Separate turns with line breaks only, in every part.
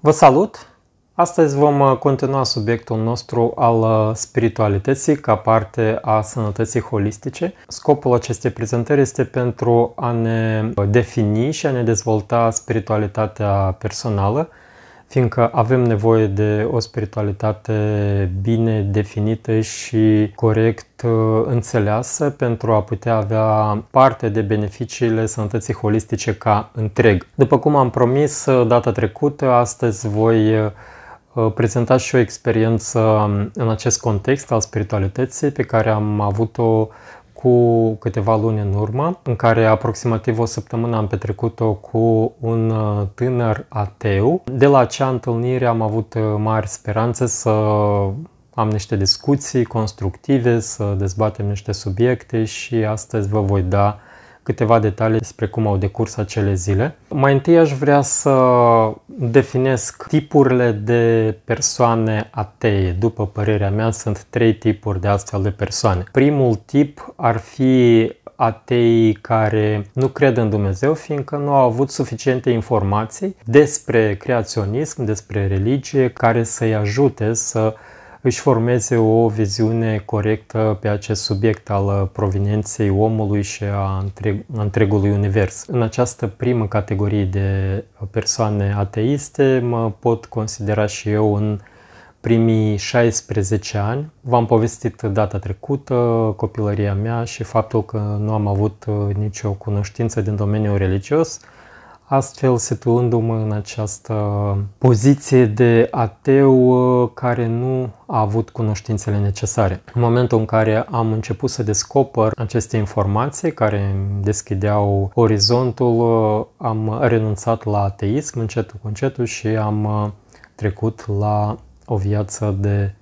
Vă salut! Astăzi vom uh, continua subiectul nostru al uh, spiritualității ca parte a sănătății holistice. Scopul acestei prezentări este pentru a ne uh, defini și a ne dezvolta spiritualitatea personală, fiindcă avem nevoie de o spiritualitate bine definită și corect uh, înțeleasă pentru a putea avea parte de beneficiile sănătății holistice ca întreg. După cum am promis uh, data trecută, astăzi voi uh, prezenta și o experiență um, în acest context al spiritualității pe care am avut-o cu câteva luni în urmă, în care aproximativ o săptămână am petrecut-o cu un uh, tânăr ateu. De la acea întâlnire am avut uh, mari speranțe să am niște discuții constructive, să dezbatem niște subiecte și astăzi vă voi da câteva detalii despre cum au decurs acele zile. Mai întâi aș vrea să definesc tipurile de persoane atee. După părerea mea, sunt trei tipuri de astfel de persoane. Primul tip ar fi atei care nu cred în Dumnezeu, fiindcă nu au avut suficiente informații despre creaționism, despre religie, care să-i ajute să își formeze o viziune corectă pe acest subiect al uh, provenienței omului și a întregului univers. În această primă categorie de persoane ateiste mă pot considera și eu în primii 16 ani. V-am povestit data trecută copilăria mea și faptul că nu am avut uh, nicio cunoștință din domeniul religios, astfel situându-mă în această poziție de ateu ă, care nu a avut cunoștințele necesare. În momentul în care am început să descoper aceste informații care deschideau orizontul, ă, am renunțat la ateism încetul cu încetul și am ă, trecut la o viață de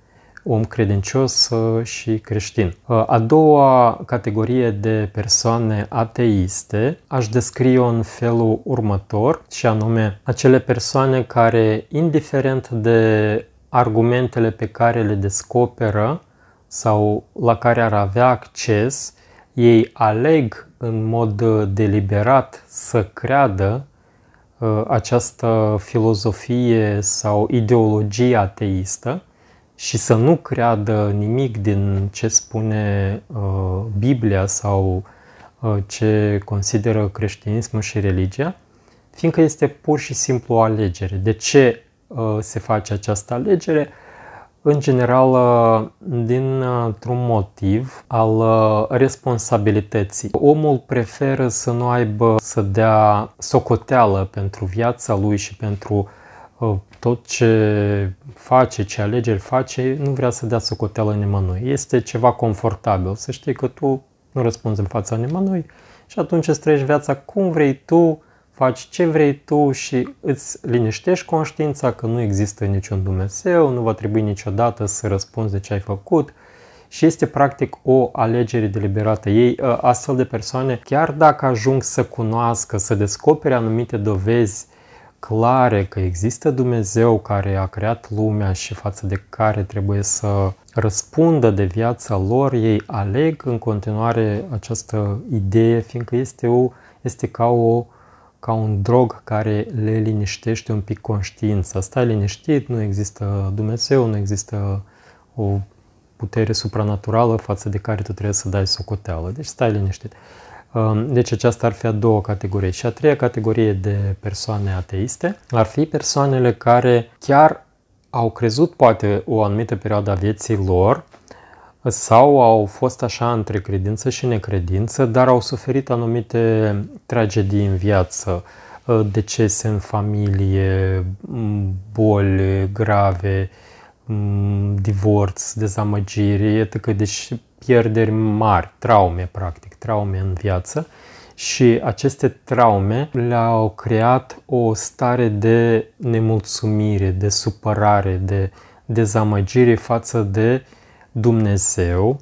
om credincios și creștin. A doua categorie de persoane ateiste aș descrie-o în felul următor, și anume acele persoane care, indiferent de argumentele pe care le descoperă sau la care ar avea acces, ei aleg în mod deliberat să creadă uh, această filozofie sau ideologie ateistă, și să nu creadă nimic din ce spune uh, Biblia sau uh, ce consideră creștinismul și religia, fiindcă este pur și simplu o alegere. De ce uh, se face această alegere? În general, uh, dintr-un motiv al uh, responsabilității. Omul preferă să nu aibă să dea socoteală pentru viața lui și pentru Oh, tot ce face, ce alegeri face, nu vrea să dea socoteală nimănui. Este ceva confortabil. Să știi că tu nu răspunzi în fața nimănui și atunci îți trăiești viața cum vrei tu, faci ce vrei tu și îți liniștești conștiința că nu există niciun Dumnezeu, nu va trebui niciodată să răspunzi de ce ai făcut și este practic o alegere deliberată. Ei, ă, astfel de persoane, chiar dacă ajung să cunoască, să descopere anumite dovezi clare că există Dumnezeu care a creat lumea și față de care trebuie să răspundă de viața lor, ei aleg în continuare această idee, fiindcă este, o, este ca, o, ca un drog care le liniștește un pic conștiința. Stai liniștit, nu există Dumnezeu, nu există o putere supranaturală față de care tu trebuie să dai socoteală. Deci stai liniștit. Uh, Um, deci aceasta ar fi a doua categorie. Și a treia categorie de persoane ateiste ar fi persoanele care chiar au crezut poate o anumită perioadă a vieții lor sau au fost așa între credință și necredință, dar au suferit anumite tragedii în viață, uh, decese în familie, boli grave, divorț, dezamăgiri, etc. Deci pierderi mari, traume practic, traume în viață și aceste traume le-au creat o stare de nemulțumire, de supărare, de dezamăgire față de Dumnezeu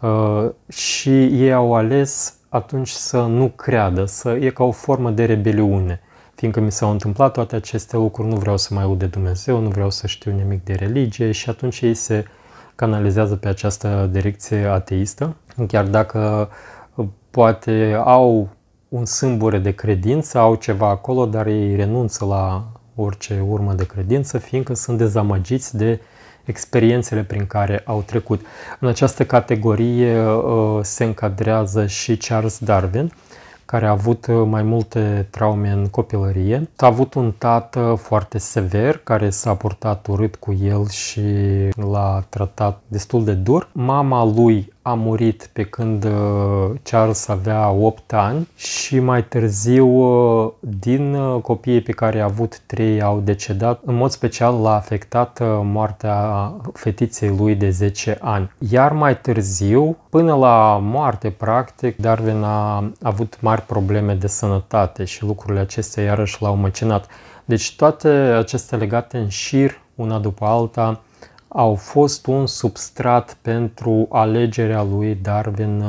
uh, și ei au ales atunci să nu creadă, să e ca o formă de rebeliune. Fiindcă mi s-au întâmplat toate aceste lucruri, nu vreau să mai aud de Dumnezeu, nu vreau să știu nimic de religie și atunci ei se canalizează pe această direcție ateistă, chiar dacă uh, poate au un sâmbure de credință, au ceva acolo, dar ei renunță la orice urmă de credință, fiindcă sunt dezamăgiți de experiențele prin care au trecut. În această categorie uh, se încadrează și Charles Darwin, care a avut uh, mai multe traume în copilărie. A avut un tată foarte sever care s-a purtat urât cu el și l-a tratat destul de dur. Mama lui a murit pe când uh, Charles avea 8 ani și mai târziu uh, din uh, copiii pe care a avut 3 au decedat. În mod special l-a afectat moartea fetiței lui de 10 ani. Iar mai târziu, până la moarte practic, Darwin a avut mari probleme de sănătate și lucrurile acestea iarăși l-au măcinat. Deci toate acestea legate în șir, una după alta, au fost un substrat pentru alegerea lui Darwin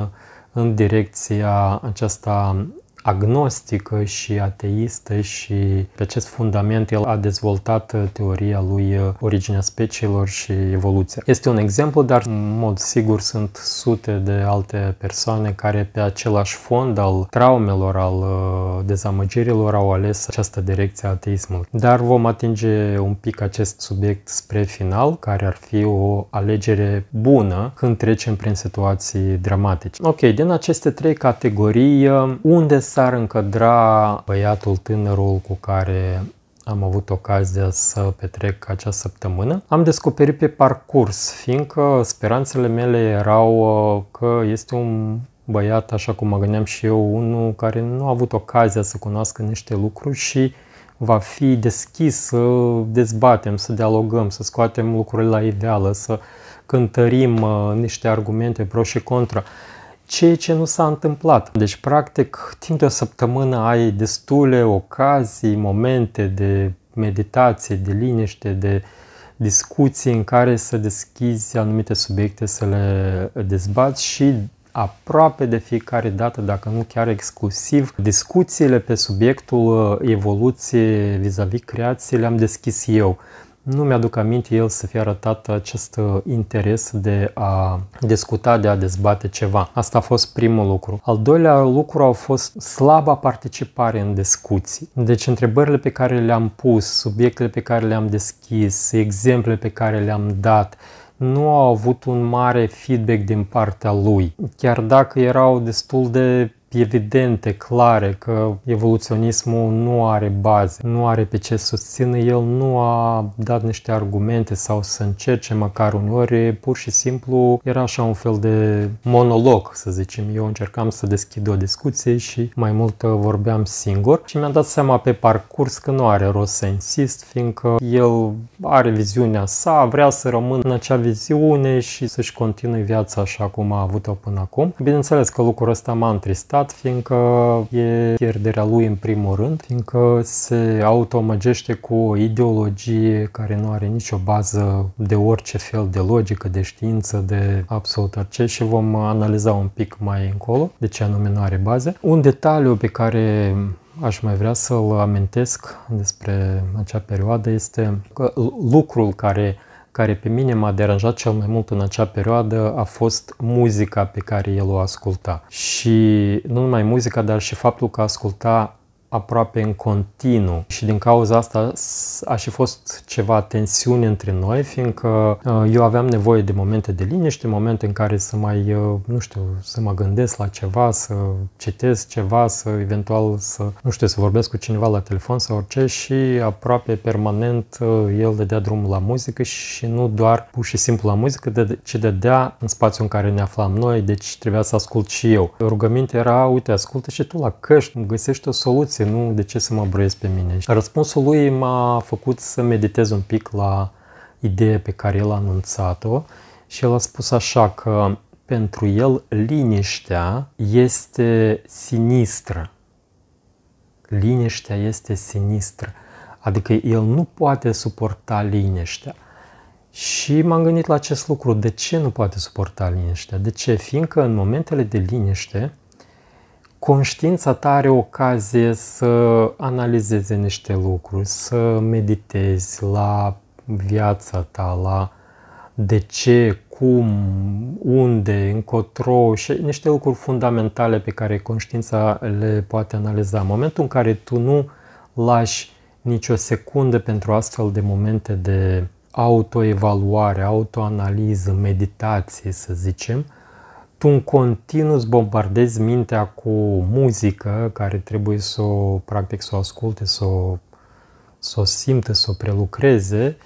în direcția aceasta agnostică și ateistă și pe acest fundament el a dezvoltat uh, teoria lui uh, Originea speciilor și evoluția. Este un exemplu, dar în mod sigur sunt sute de alte persoane care pe același fond al traumelor, al uh, dezamăgirilor au ales această direcție a ateismului. Dar vom atinge un pic acest subiect spre final, care ar fi o alegere bună când trecem prin situații dramatice. Ok, din aceste trei categorii, unde s-ar încădra băiatul tânărul cu care am avut ocazia să petrec acea săptămână. Am descoperit pe parcurs, fiindcă speranțele mele erau uh, că este un băiat, așa cum mă gândeam și eu, unul care nu a avut ocazia să cunoască niște lucruri și va fi deschis să dezbatem, să dialogăm, să scoatem lucrurile la ideală, să cântărim uh, niște argumente pro și contra ceea ce nu s-a întâmplat. Deci, practic, timp de o săptămână ai destule ocazii, momente de meditație, de liniște, de discuții în care să deschizi anumite subiecte, să le dezbați și aproape de fiecare dată, dacă nu chiar exclusiv, discuțiile pe subiectul evoluției vis-a-vis creației le-am deschis eu. Nu mi-aduc aminte el să fie arătat acest uh, interes de a discuta, de a dezbate ceva. Asta a fost primul lucru. Al doilea lucru a fost slaba participare în discuții. Deci întrebările pe care le-am pus, subiectele pe care le-am deschis, exemplele pe care le-am dat, nu au avut un mare feedback din partea lui. Chiar dacă erau destul de evidente, clare, că evoluționismul nu are baze, nu are pe ce susține, el nu a dat niște argumente sau să încerce măcar uneori, pur și simplu era așa un fel de monolog, să zicem. Eu încercam să deschid o discuție și mai mult vorbeam singur și mi-am dat seama pe parcurs că nu are rost să insist, fiindcă el are viziunea sa, vrea să rămână în acea viziune și să-și continue viața așa cum a avut-o până acum. Bineînțeles că lucrul ăsta m-a întristat, păcat, fiindcă e pierderea lui în primul rând, fiindcă se automăgește cu o ideologie care nu are nicio bază de orice fel de logică, de știință, de absolut orice și vom analiza un pic mai încolo de ce anume nu are baze. Un detaliu pe care aș mai vrea să-l amintesc despre acea perioadă este că lucrul care care pe mine m-a deranjat cel mai mult în acea perioadă a fost muzica pe care el o asculta. Și nu numai muzica, dar și faptul că asculta aproape în continuu și din cauza asta a și fost ceva tensiune între noi, fiindcă uh, eu aveam nevoie de momente de liniște, momente în care să mai, uh, nu știu, să mă gândesc la ceva, să citesc ceva, să eventual să, nu știu, să vorbesc cu cineva la telefon sau orice și aproape permanent uh, el dădea drumul la muzică și nu doar pur și simplu la muzică, ci dădea în spațiul în care ne aflam noi, deci trebuia să ascult și eu. Rugămintea era, uite, ascultă și tu la căști, găsești o soluție să nu de ce să mă broiesc pe mine. Răspunsul lui m-a făcut să meditez un pic la ideea pe care el a anunțat-o și el a spus așa că pentru el liniștea este sinistră. Liniștea este sinistră. Adică el nu poate suporta liniștea. Și m-am gândit la acest lucru, de ce nu poate suporta liniștea? De ce? Fiindcă în momentele de liniște, conștiința ta are ocazie să analizeze niște lucruri, să meditezi la viața ta, la de ce, cum, unde, încotro și niște lucruri fundamentale pe care conștiința le poate analiza. În momentul în care tu nu lași nicio secundă pentru astfel de momente de autoevaluare, autoanaliză, meditație, să zicem, tu în continuu îți bombardezi mintea cu muzică care trebuie să o, practic, să o asculte, să o, să o simte, să o prelucreze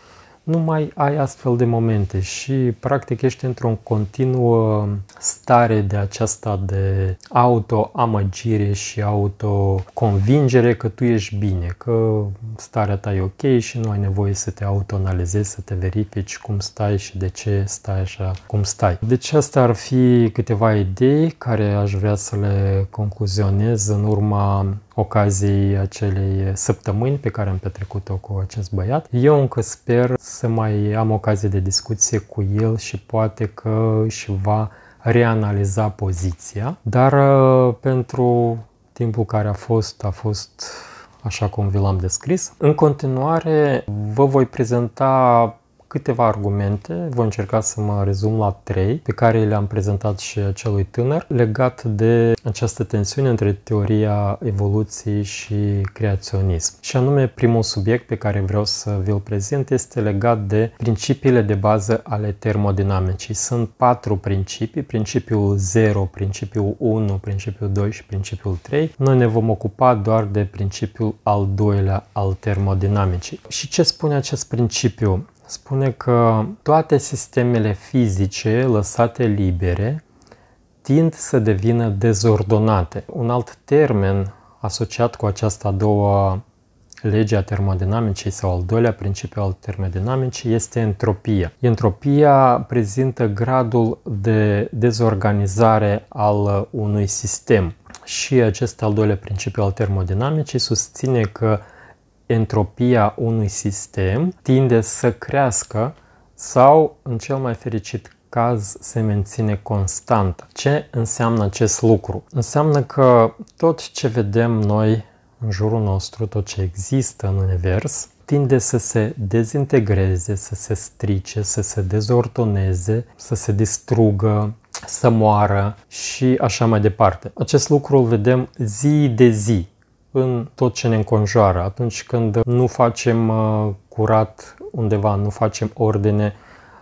nu mai ai astfel de momente și practic ești într-o continuă stare de aceasta de autoamăgire și autoconvingere că tu ești bine, că starea ta e ok și nu ai nevoie să te autoanalizezi, să te verifici cum stai și de ce stai așa cum stai. Deci astea ar fi câteva idei care aș vrea să le concluzionez în urma ocazii acelei săptămâni pe care am petrecut-o cu acest băiat. Eu încă sper să mai am ocazie de discuție cu el și poate că își va reanaliza poziția, dar uh, pentru timpul care a fost, a fost așa cum vi l-am descris. În continuare, vă voi prezenta câteva argumente, voi încerca să mă rezum la trei, pe care le-am prezentat și acelui tânăr, legat de această tensiune între teoria evoluției și creaționism. Și anume, primul subiect pe care vreau să vi-l prezint este legat de principiile de bază ale termodinamicii. Sunt patru principii, principiul 0, principiul 1, principiul 2 și principiul 3. Noi ne vom ocupa doar de principiul al doilea al termodinamicii. Și ce spune acest principiu? spune că toate sistemele fizice lăsate libere tind să devină dezordonate. Un alt termen asociat cu această a doua lege a termodinamicii sau al doilea principiu al termodinamicii este entropia. Entropia prezintă gradul de dezorganizare al unui sistem și acest al doilea principiu al termodinamicii susține că entropia unui sistem tinde să crească sau, în cel mai fericit caz, se menține constantă. Ce înseamnă acest lucru? Înseamnă că tot ce vedem noi în jurul nostru, tot ce există în univers, tinde să se dezintegreze, să se strice, să se dezortoneze, să se distrugă, să moară și așa mai departe. Acest lucru îl vedem zi de zi în tot ce ne înconjoară. Atunci când nu facem uh, curat undeva, nu facem ordine,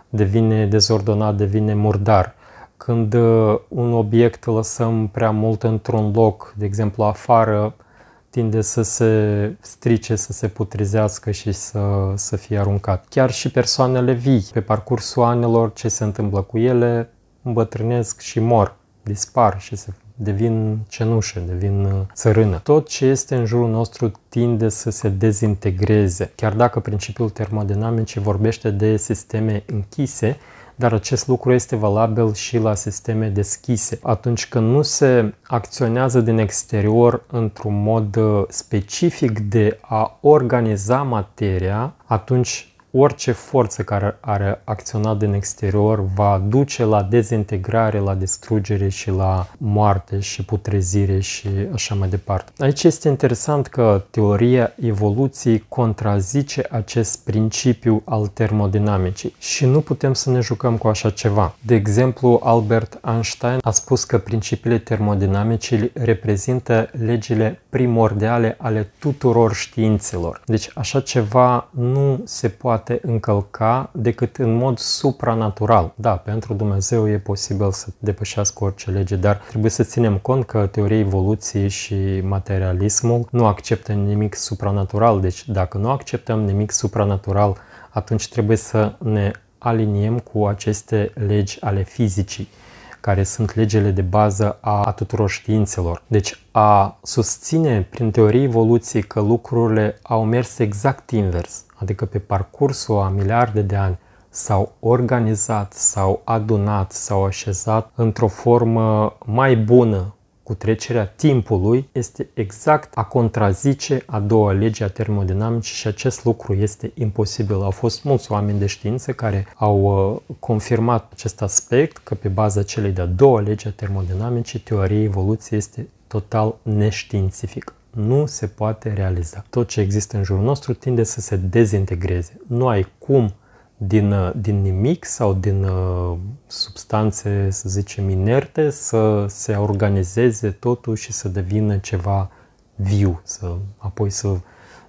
devine dezordonat, devine murdar. Când uh, un obiect lăsăm prea mult într-un loc, de exemplu afară, tinde să se strice, să se putrizească și să, să fie aruncat. Chiar și persoanele vii, pe parcursul anilor, ce se întâmplă cu ele, îmbătrânesc și mor, dispar și se devin cenușe, devin uh, țărână. Tot ce este în jurul nostru tinde să se dezintegreze. Chiar dacă principiul termodinamicii vorbește de sisteme închise, dar acest lucru este valabil și la sisteme deschise. Atunci când nu se acționează din exterior într-un mod uh, specific de a organiza materia, atunci orice forță care are acționat din exterior va duce la dezintegrare, la distrugere și la moarte și putrezire și așa mai departe. Aici este interesant că teoria evoluției contrazice acest principiu al termodinamicii și nu putem să ne jucăm cu așa ceva. De exemplu, Albert Einstein a spus că principiile termodinamicii reprezintă legile primordiale ale tuturor științelor. Deci așa ceva nu se poate poate încălca decât în mod supranatural. Da, pentru Dumnezeu e posibil să depășească orice lege, dar trebuie să ținem cont că teoria evoluției și materialismul nu acceptă nimic supranatural. Deci dacă nu acceptăm nimic supranatural, atunci trebuie să ne aliniem cu aceste legi ale fizicii care sunt legile de bază a tuturor științelor. Deci a susține prin teorie evoluției că lucrurile au mers exact invers, adică pe parcursul a miliarde de ani, s-au organizat, s-au adunat, s-au așezat într-o formă mai bună cu trecerea timpului, este exact a contrazice a doua lege a termodinamicii și acest lucru este imposibil. Au fost mulți oameni de știință care au uh, confirmat acest aspect că pe baza celei de-a doua lege a termodinamicii, teoria evoluției este total neștiințifică nu se poate realiza. Tot ce există în jurul nostru tinde să se dezintegreze. Nu ai cum din, uh, din nimic sau din uh, substanțe, să zicem, inerte, să se organizeze totul și să devină ceva viu, să apoi să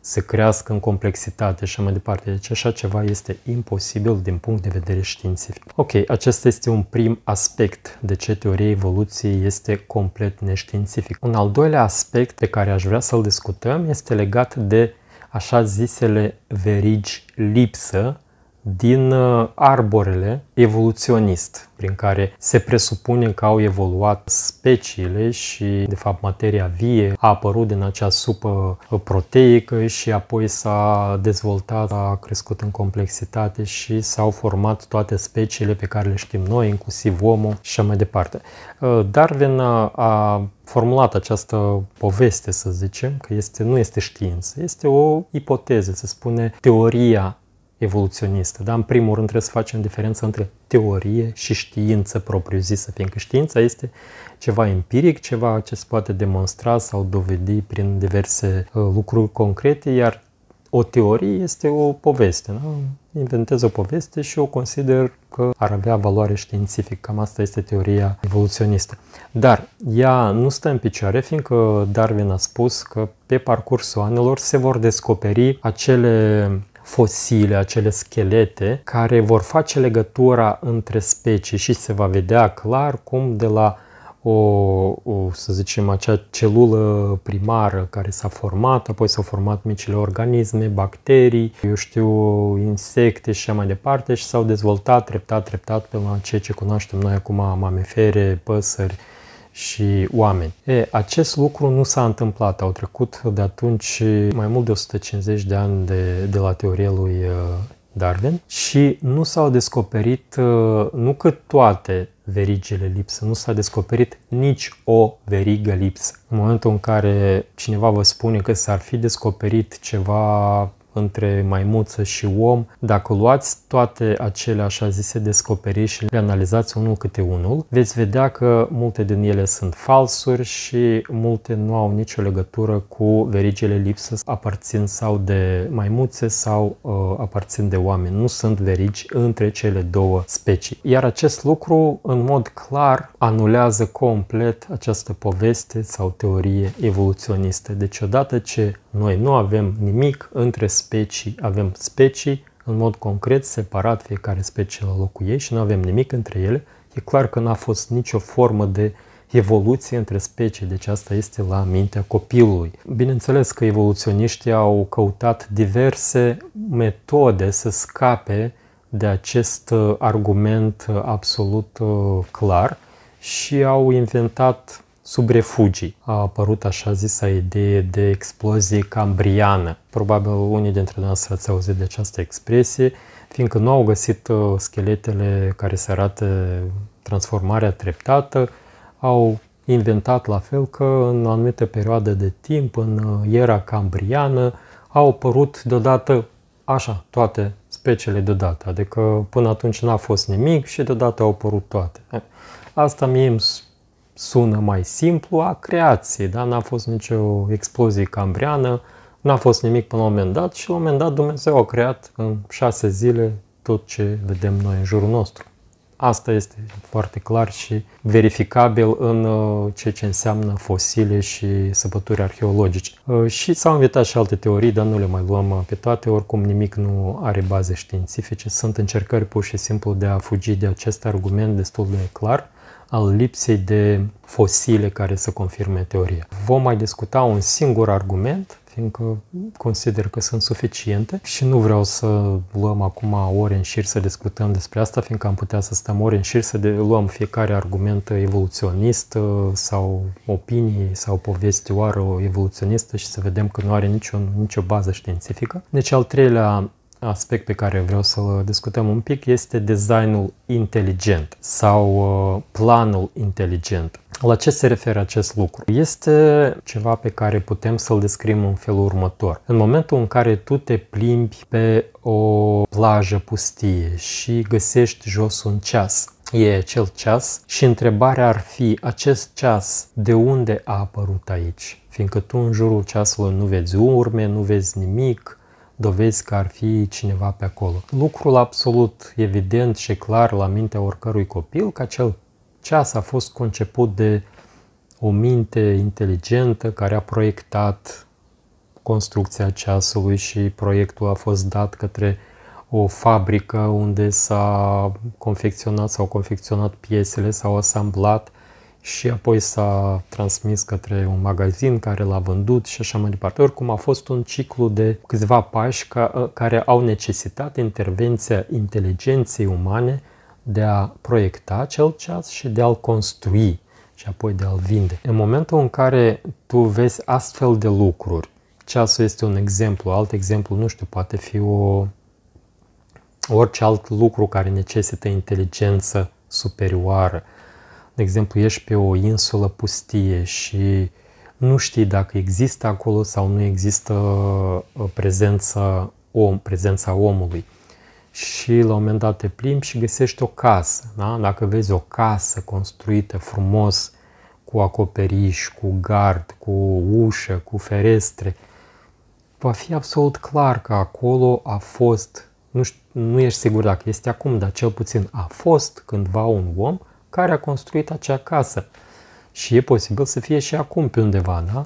să crească în complexitate și mai departe. Deci așa ceva este imposibil din punct de vedere științific. Ok, acesta este un prim aspect de ce teoria evoluției este complet neștiințific. Un al doilea aspect pe care aș vrea să-l discutăm este legat de așa zisele verigi lipsă din ă, arborele evoluționist, prin care se presupune că au evoluat speciile și, de fapt, materia vie a apărut din acea supă ă, proteică și apoi s-a dezvoltat, a crescut în complexitate și s-au format toate speciile pe care le știm noi, inclusiv omul și așa mai departe. Ă, Darwin a formulat această poveste, să zicem, că este, nu este știință, este o ipoteză, se spune teoria evoluționistă. Da? În primul rând trebuie să facem diferența între teorie și știință propriu-zisă, fiindcă știința este ceva empiric, ceva ce se poate demonstra sau dovedi prin diverse uh, lucruri concrete, iar o teorie este o poveste. Da? Inventez o poveste și o consider că ar avea valoare științifică. Cam asta este teoria evoluționistă. Dar ea nu stă în picioare, fiindcă Darwin a spus că pe parcursul anilor se vor descoperi acele fosile, acele schelete, care vor face legătura între specii și se va vedea clar cum de la o, o să zicem, acea celulă primară care s-a format, apoi s-au format micile organisme, bacterii, eu știu, insecte și așa mai departe și s-au dezvoltat treptat, treptat pe la ceea ce cunoaștem noi acum, mamifere, păsări, și oameni. E, acest lucru nu s-a întâmplat, au trecut de atunci mai mult de 150 de ani de, de la teoria lui uh, Darwin și nu s-au descoperit, uh, nu că toate verigile lipsă, nu s-a descoperit nici o verigă lipsă. În momentul în care cineva vă spune că s-ar fi descoperit ceva între maimuță și om, dacă luați toate acele așa zise descoperiri și le analizați unul câte unul, veți vedea că multe din ele sunt falsuri și multe nu au nicio legătură cu verigele lipsă, aparțin sau de maimuțe sau uh, aparțin de oameni. Nu sunt verigi între cele două specii. Iar acest lucru, în mod clar, anulează complet această poveste sau teorie evoluționistă. Deci odată ce noi nu avem nimic între specii, specii, avem specii în mod concret, separat, fiecare specie la locul ei și nu avem nimic între ele. E clar că n-a fost nicio formă de evoluție între specii, deci asta este la mintea copilului. Bineînțeles că evoluționiștii au căutat diverse metode să scape de acest uh, argument uh, absolut uh, clar și au inventat sub refugii. A apărut așa zisa idee de explozie cambriană. Probabil unii dintre noastre ați auzit de această expresie, fiindcă nu au găsit uh, scheletele care se arată transformarea treptată, au inventat la fel că în o anumită perioadă de timp, în uh, era cambriană, au apărut deodată așa toate speciile deodată, adică până atunci n-a fost nimic și deodată au apărut toate. Asta mie îmi sună mai simplu a creației, da? N-a fost nicio explozie cambriană, n-a fost nimic până la un moment dat și la un moment dat Dumnezeu a creat în șase zile tot ce vedem noi în jurul nostru. Asta este foarte clar și verificabil în uh, ceea ce înseamnă fosile și săpături arheologice. Uh, și s-au invitat și alte teorii, dar nu le mai luăm uh, pe toate, oricum nimic nu are baze științifice. Sunt încercări pur și simplu de a fugi de acest argument destul de clar al lipsei de fosile care să confirme teoria. Vom mai discuta un singur argument, fiindcă consider că sunt suficiente și nu vreau să luăm acum ore în șir să discutăm despre asta, fiindcă am putea să stăm ore în șir să de- luăm fiecare argument evoluționist uh, sau opinii sau oară evoluționistă și să vedem că nu are nicio, nicio bază științifică. Deci al treilea aspect pe care vreau să-l discutăm un pic este designul inteligent sau uh, planul inteligent. La ce se referă acest lucru? Este ceva pe care putem să-l descrim în felul următor. În momentul în care tu te plimbi pe o plajă pustie și găsești jos un ceas, e acel ceas și întrebarea ar fi acest ceas de unde a apărut aici? Fiindcă tu în jurul ceasului nu vezi urme, nu vezi nimic, dovezi că ar fi cineva pe acolo. Lucrul absolut evident și clar la mintea oricărui copil că acel ceas a fost conceput de o minte inteligentă care a proiectat construcția ceasului și proiectul a fost dat către o fabrică unde s-a confecționat, s-au confecționat piesele, s-au asamblat și apoi s-a transmis către un magazin care l-a vândut și așa mai departe. Oricum a fost un ciclu de câțiva pași ca, ă, care au necesitat intervenția inteligenței umane de a proiecta acel ceas și de a-l construi și apoi de a-l vinde. În momentul în care tu vezi astfel de lucruri, ceasul este un exemplu, alt exemplu, nu știu, poate fi o, orice alt lucru care necesită inteligență superioară – de exemplu, ești pe o insulă pustie și nu știi dacă există acolo sau nu există uh, prezența, om, prezența omului. Și la un moment dat te plimbi și găsești o casă. Da? Dacă vezi o casă construită frumos, cu acoperiș, cu gard, cu ușă, cu ferestre, va fi absolut clar că acolo a fost, nu, știu, nu ești sigur dacă este acum, dar cel puțin a fost cândva un om – care a construit acea casă. Și e posibil să fie și acum pe undeva, da?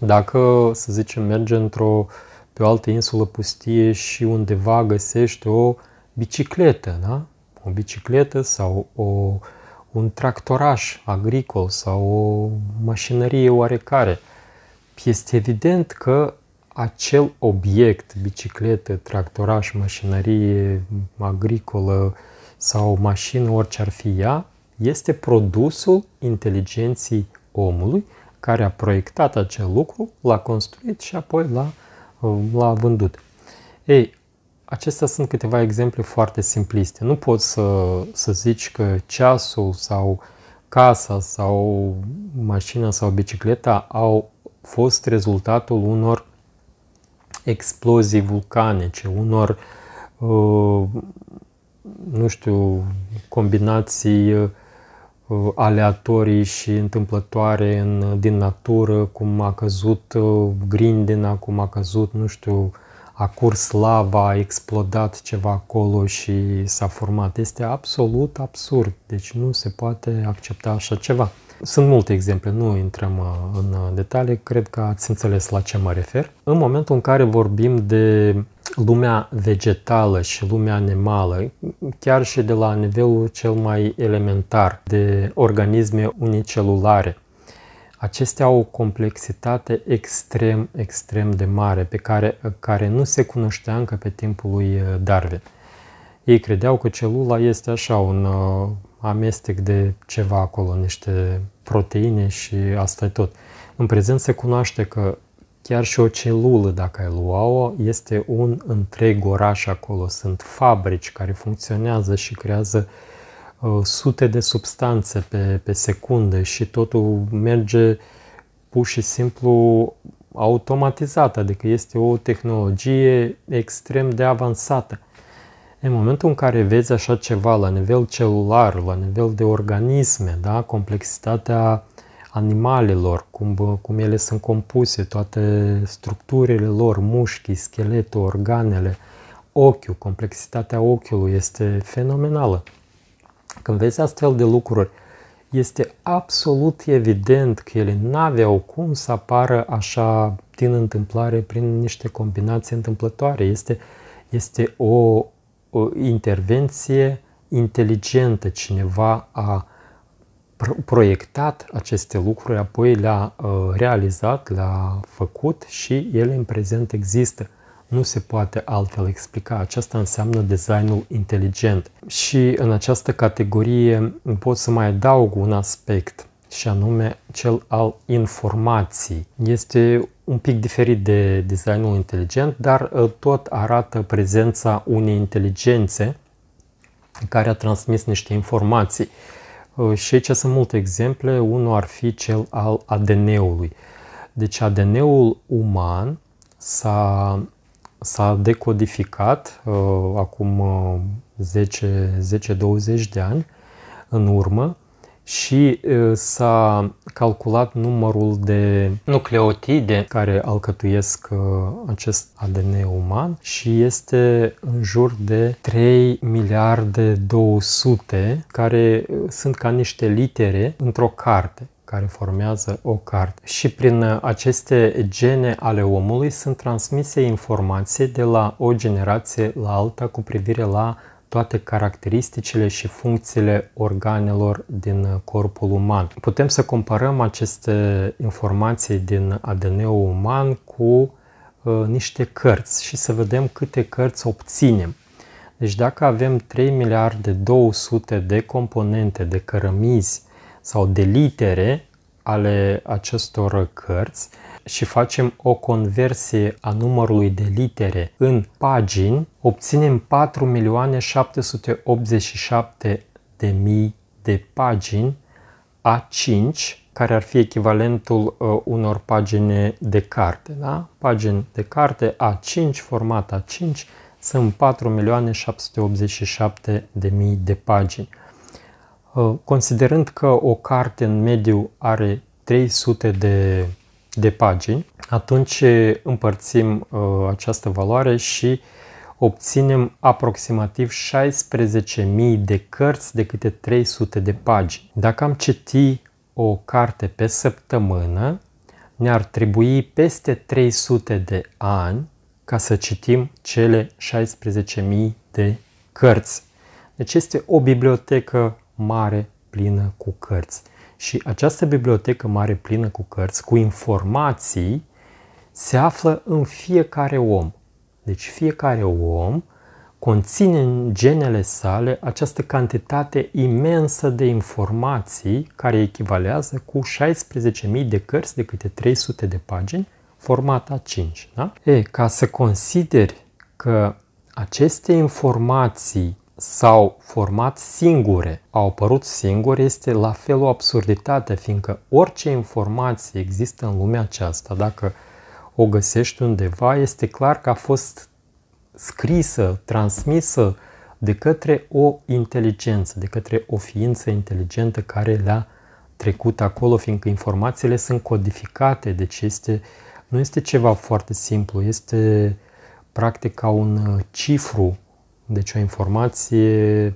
Dacă, să zicem, merge într-o pe o altă insulă pustie și undeva găsește o bicicletă, da? O bicicletă sau o, un tractoraș agricol sau o mașinărie oarecare. Este evident că acel obiect, bicicletă, tractoraș, mașinărie agricolă, sau mașină, orice ar fi ea, este produsul inteligenței omului care a proiectat acel lucru, l-a construit și apoi l-a, uh, l-a vândut. Ei, acestea sunt câteva exemple foarte simpliste. Nu poți să, să zici că ceasul sau casa sau mașina sau bicicleta au fost rezultatul unor explozii vulcanice, unor uh, nu știu, combinații uh, aleatorii și întâmplătoare în, din natură, cum a căzut uh, grindina, cum a căzut, nu știu, a curs lava, a explodat ceva acolo și s-a format. Este absolut absurd, deci nu se poate accepta așa ceva. Sunt multe exemple, nu intrăm uh, în uh, detalii, cred că ați înțeles la ce mă refer. În momentul în care vorbim de lumea vegetală și lumea animală, chiar și de la nivelul cel mai elementar de organisme unicelulare, acestea au o complexitate extrem, extrem de mare, pe care, care nu se cunoștea încă pe timpul lui uh, Darwin. Ei credeau că celula este așa un amestec de ceva acolo, niște proteine și asta e tot. În prezent se cunoaște că chiar și o celulă, dacă ai lua-o, este un întreg oraș acolo. Sunt fabrici care funcționează și creează uh, sute de substanțe pe, pe secunde și totul merge pur și simplu automatizat, adică este o tehnologie extrem de avansată. În momentul în care vezi așa ceva la nivel celular, la nivel de organisme, da, complexitatea animalelor, cum, cum ele sunt compuse, toate structurile lor, mușchii, scheletul, organele, ochiul, complexitatea ochiului este fenomenală. Când vezi astfel de lucruri, este absolut evident că ele n-aveau cum să apară așa din întâmplare prin niște combinații întâmplătoare. Este, este o, o intervenție inteligentă. Cineva a proiectat aceste lucruri, apoi le-a uh, realizat, le-a făcut și ele în prezent există. Nu se poate altfel explica. Aceasta înseamnă designul inteligent. Și în această categorie pot să mai adaug un aspect și anume cel al informației. Este un pic diferit de designul inteligent, dar uh, tot arată prezența unei inteligențe care a transmis niște informații. Uh, și aici sunt multe exemple. Unul ar fi cel al ADN-ului. Deci ADN-ul uman s-a, s-a decodificat uh, acum 10-20 uh, de ani în urmă și s-a calculat numărul de nucleotide care alcătuiesc acest ADN uman și este în jur de 3 miliarde 200 care sunt ca niște litere într-o carte care formează o carte. Și prin aceste gene ale omului sunt transmise informații de la o generație la alta cu privire la toate caracteristicile și funcțiile organelor din corpul uman. Putem să comparăm aceste informații din ADN-ul uman cu uh, niște cărți și să vedem câte cărți obținem. Deci dacă avem 3 miliarde 200 de componente, de cărămizi sau de litere ale acestor cărți, și facem o conversie a numărului de litere în pagini, obținem 4.787.000 de pagini A5, care ar fi echivalentul uh, unor pagini de carte. Da? Pagini de carte A5, format A5, sunt 4.787.000 de pagini. Uh, considerând că o carte în mediu are 300 de de pagini, atunci eh, împărțim uh, această valoare și obținem aproximativ 16.000 de cărți de câte 300 de pagini. Dacă am citi o carte pe săptămână, ne-ar trebui peste 300 de ani ca să citim cele 16.000 de cărți. Deci este o bibliotecă mare plină cu cărți. Și această bibliotecă mare plină cu cărți, cu informații, se află în fiecare om. Deci fiecare om conține în genele sale această cantitate imensă de informații care echivalează cu 16.000 de cărți de câte 300 de pagini, format A5. Da? E, ca să consideri că aceste informații s-au format singure, au apărut singure, este la fel o absurditate, fiindcă orice informație există în lumea aceasta, dacă o găsești undeva, este clar că a fost scrisă, transmisă de către o inteligență, de către o ființă inteligentă care le-a trecut acolo, fiindcă informațiile sunt codificate, deci este, nu este ceva foarte simplu, este practic ca un uh, cifru deci o informație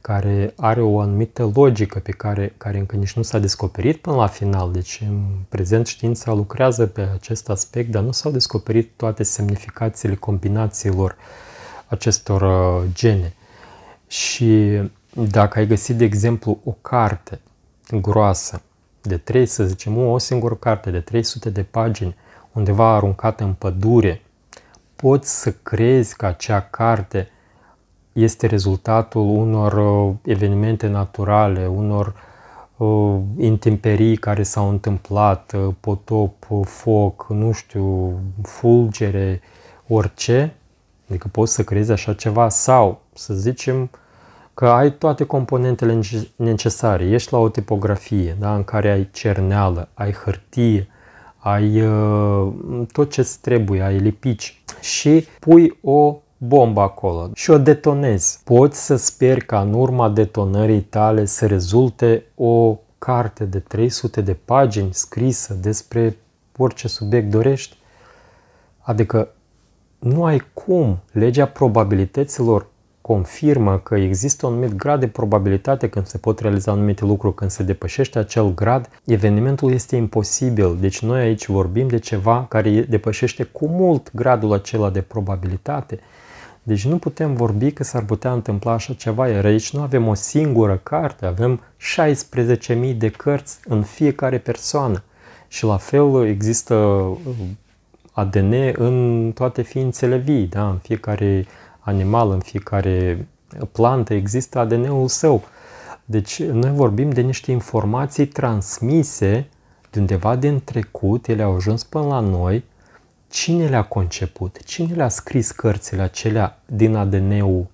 care are o anumită logică pe care, care încă nici nu s-a descoperit până la final. Deci în prezent știința lucrează pe acest aspect, dar nu s-au descoperit toate semnificațiile combinațiilor acestor uh, gene. Și dacă ai găsit, de exemplu, o carte groasă de 3, să zicem, o singură carte de 300 de pagini, undeva aruncată în pădure, poți să crezi că acea carte este rezultatul unor uh, evenimente naturale, unor uh, intemperii care s-au întâmplat, uh, potop, foc, nu știu, fulgere, orice, adică poți să creezi așa ceva sau să zicem că ai toate componentele necesare. Ești la o tipografie da, în care ai cerneală, ai hârtie, ai uh, tot ce trebuie, ai lipici și pui o bombă acolo și o detonezi. Poți să speri ca în urma detonării tale să rezulte o carte de 300 de pagini scrisă despre orice subiect dorești? Adică nu ai cum. Legea probabilităților confirmă că există un anumit grad de probabilitate când se pot realiza anumite lucruri, când se depășește acel grad, evenimentul este imposibil. Deci noi aici vorbim de ceva care depășește cu mult gradul acela de probabilitate – deci nu putem vorbi că s-ar putea întâmpla așa ceva, iar aici nu avem o singură carte, avem 16.000 de cărți în fiecare persoană. Și la fel există uh, ADN în toate ființele vii, da? în fiecare animal, în fiecare plantă există ADN-ul său. Deci noi vorbim de niște informații transmise de undeva din trecut, ele au ajuns până la noi Cine le-a conceput? Cine le-a scris cărțile acelea din ADN-ul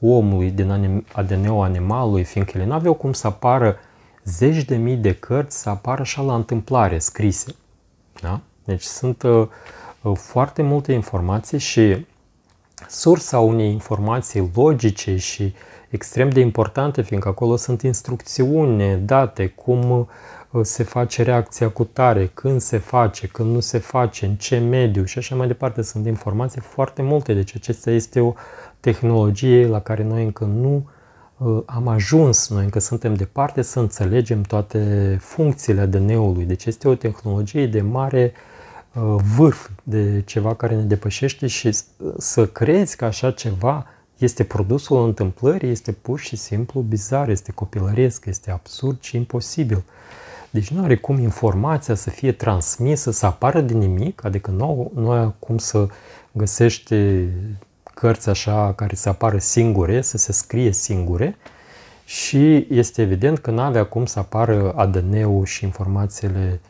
omului, din ADN-ul animalului, fiindcă ele nu aveau cum să apară zeci de mii de cărți, să apară așa la întâmplare, scrise. Da? Deci sunt uh, uh, foarte multe informații și sursa unei informații logice și extrem de importante, fiindcă acolo sunt instrucțiuni date, cum Uh, se face reacția cu tare, când se face, când nu se face, în ce mediu și așa mai departe. Sunt informații foarte multe, deci acesta este o tehnologie la care noi încă nu uh, am ajuns, noi încă suntem departe să înțelegem toate funcțiile ADN-ului. Deci este o tehnologie de mare uh, vârf, de ceva care ne depășește și să crezi că așa ceva este produsul întâmplării, este pur și simplu bizar, este copilăresc, este absurd și imposibil. Deci nu are cum informația să fie transmisă, să apară din nimic, adică nu, nu ai cum să găsești cărți așa care să apară singure, să se scrie singure și este evident că nu avea cum să apară ADN-ul și informațiile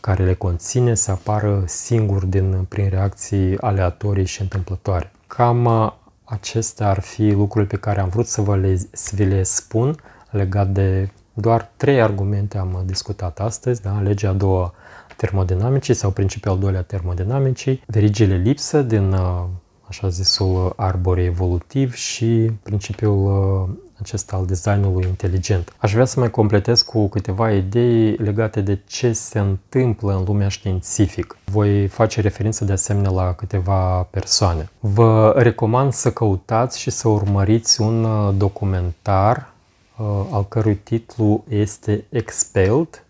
care le conține să apară singur din, prin reacții aleatorii și întâmplătoare. Cam acestea ar fi lucrurile pe care am vrut să, vă le, să vi le spun legat de doar trei argumente am uh, discutat astăzi, da? legea a doua termodinamicii sau principiul al doilea termodinamicii, verigile lipsă din uh, așa zisul uh, arbore evolutiv și principiul acesta al designului inteligent. Aș vrea să mai completez cu câteva idei legate de ce se întâmplă în lumea științifică. Voi face referință de asemenea la câteva persoane. Vă recomand să căutați și să urmăriți un documentar Uh, al cărui titlu este Expelled,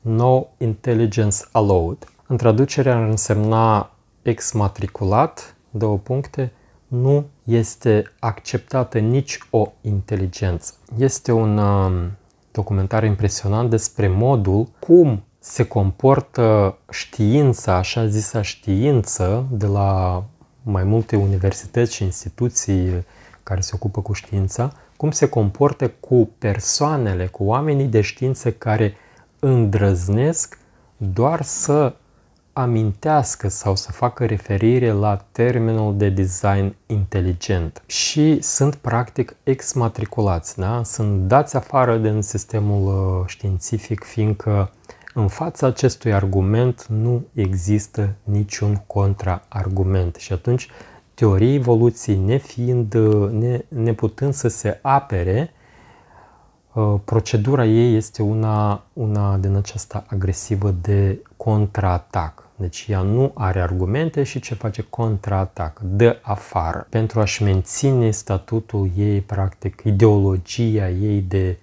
No Intelligence Allowed. În traducere ar însemna exmatriculat, două puncte, nu este acceptată nici o inteligență. Este un um, documentar impresionant despre modul cum se comportă știința, așa zisa știință, de la mai multe universități și instituții care se ocupă cu știința, cum se comportă cu persoanele, cu oamenii de știință care îndrăznesc doar să amintească sau să facă referire la termenul de design inteligent și sunt practic exmatriculați, da? sunt dați afară din sistemul uh, științific, fiindcă în fața acestui argument nu există niciun contraargument și atunci teorii evoluției nefiind, ne, neputând să se apere, uh, procedura ei este una, una din aceasta agresivă de contraatac. Deci ea nu are argumente și ce face contraatac, dă afară, pentru a-și menține statutul ei, practic, ideologia ei de,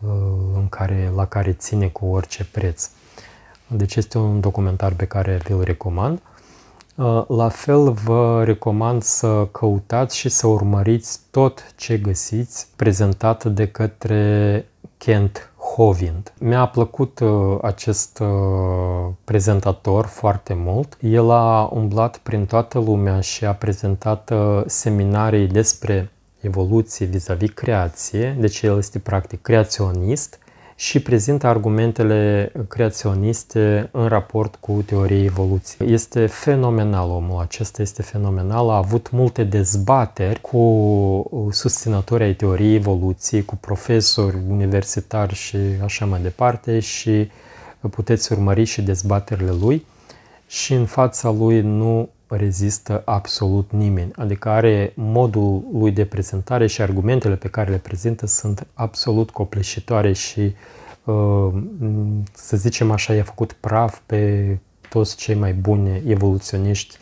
uh, în care, la care ține cu orice preț. Deci este un documentar pe care vi-l recomand. Uh, la fel vă recomand să căutați și să urmăriți tot ce găsiți prezentat de către Kent Hovind. Mi-a plăcut uh, acest uh, prezentator foarte mult. El a umblat prin toată lumea și a prezentat seminarii despre evoluție vis-a-vis creație, deci el este practic creaționist – și prezintă argumentele creaționiste în raport cu teoria evoluției. Este fenomenal omul acesta, este fenomenal, a avut multe dezbateri cu susținătorii ai teoriei evoluției, cu profesori universitari și așa mai departe și puteți urmări și dezbaterile lui și în fața lui nu rezistă absolut nimeni, adică are modul lui de prezentare și argumentele pe care le prezintă sunt absolut copleșitoare și, uh, să zicem așa, i-a făcut praf pe toți cei mai buni evoluționiști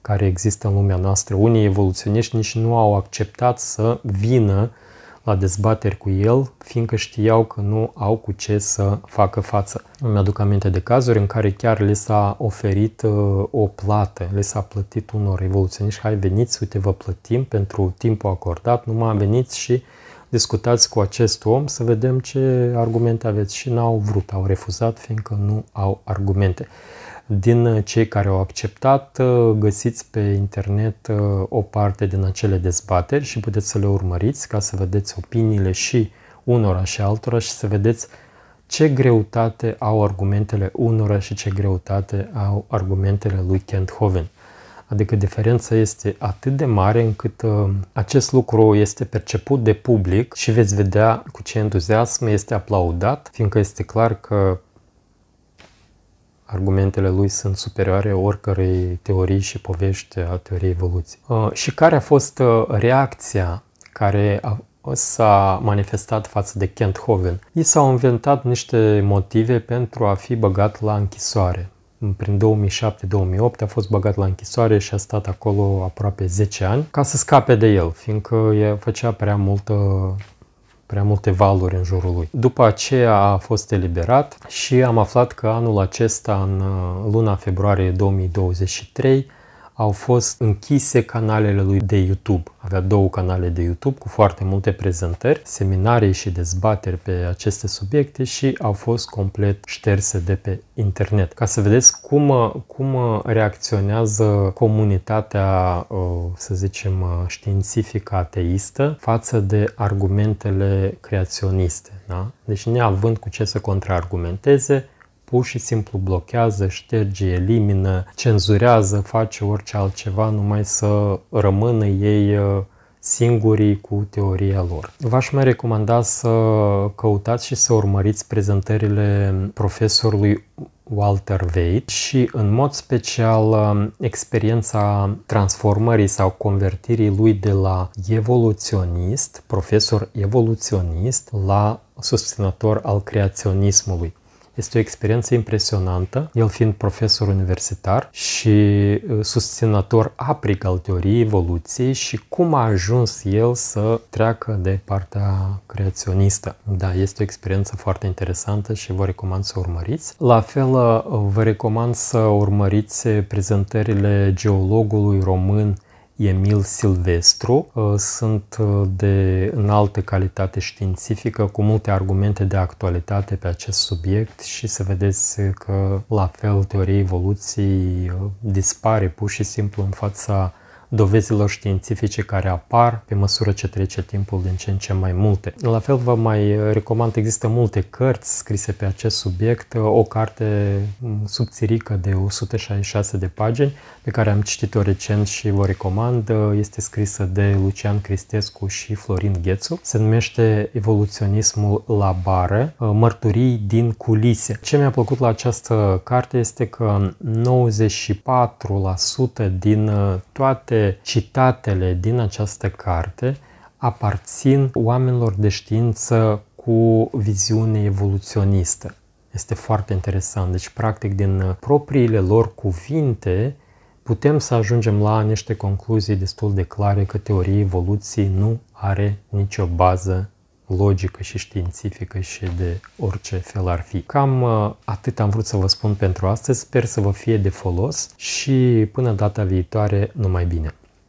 care există în lumea noastră. Unii evoluționiști nici nu au acceptat să vină uh, la dezbateri cu el, fiindcă știau că nu au cu ce să facă față. Îmi aduc aminte de cazuri în care chiar le s-a oferit uh, o plată, le s-a plătit unor revoluționiști, hai veniți, uite vă plătim pentru timpul acordat, numai veniți și discutați cu acest om să vedem ce argumente aveți și n-au vrut, au refuzat fiindcă nu au argumente. Din cei care au acceptat, uh, găsiți pe internet uh, o parte din acele dezbateri și puteți să le urmăriți ca să vedeți opiniile și unora și altora și să vedeți ce greutate au argumentele unora și ce greutate au argumentele lui Kent Hovind. Adică diferența este atât de mare încât uh, acest lucru este perceput de public și veți vedea cu ce entuziasm este aplaudat, fiindcă este clar că argumentele lui sunt superioare oricărei teorii și povești a teoriei evoluției. Uh, și care a fost uh, reacția care a, s-a manifestat față de Kent Hovind? I s-au inventat niște motive pentru a fi băgat la închisoare. Prin 2007-2008 a fost băgat la închisoare și a stat acolo aproape 10 ani ca să scape de el, fiindcă făcea prea multă prea multe valuri în jurul lui. După aceea a fost eliberat și am aflat că anul acesta, în uh, luna februarie 2023, au fost închise canalele lui de YouTube. Avea două canale de YouTube cu foarte multe prezentări, seminarii și dezbateri pe aceste subiecte și au fost complet șterse de pe internet. Ca să vedeți cum, cum reacționează comunitatea, uh, să zicem, uh, științifică ateistă față de argumentele creaționiste. Da? Deci neavând cu ce să contraargumenteze, pur și simplu blochează, șterge, elimină, cenzurează, face orice altceva, numai să rămână ei uh, singurii cu teoria lor. V-aș mai recomanda să căutați și să urmăriți prezentările profesorului Walter Veit și în mod special uh, experiența transformării sau convertirii lui de la evoluționist, profesor evoluționist, la susținător al creaționismului. Este o experiență impresionantă, el fiind profesor universitar și uh, susținător aprig al teoriei evoluției și cum a ajuns el să treacă de partea creaționistă. Da, este o experiență foarte interesantă și vă recomand să o urmăriți. La fel, uh, vă recomand să urmăriți prezentările geologului român Emil Silvestru. Uh, sunt uh, de înaltă calitate științifică, cu multe argumente de actualitate pe acest subiect și să vedeți că, la fel, teoria evoluției uh, dispare pur și simplu în fața dovezilor științifice care apar pe măsură ce trece timpul din ce în ce mai multe. La fel vă mai recomand, există multe cărți scrise pe acest subiect, o carte mm, subțirică de 166 de pagini pe care am citit-o recent și vă recomand, este scrisă de Lucian Cristescu și Florin Ghețu, se numește Evoluționismul la bară, mărturii din culise. Ce mi-a plăcut la această carte este că 94% din uh, toate toate citatele din această carte aparțin oamenilor de știință cu viziune evoluționistă. Este foarte interesant. Deci, practic, din propriile lor cuvinte, putem să ajungem la niște concluzii destul de clare că teoria evoluției nu are nicio bază logică și științifică și de orice fel ar fi. Cam uh, atât am vrut să vă spun pentru astăzi, sper să vă fie de folos și până data viitoare, numai bine!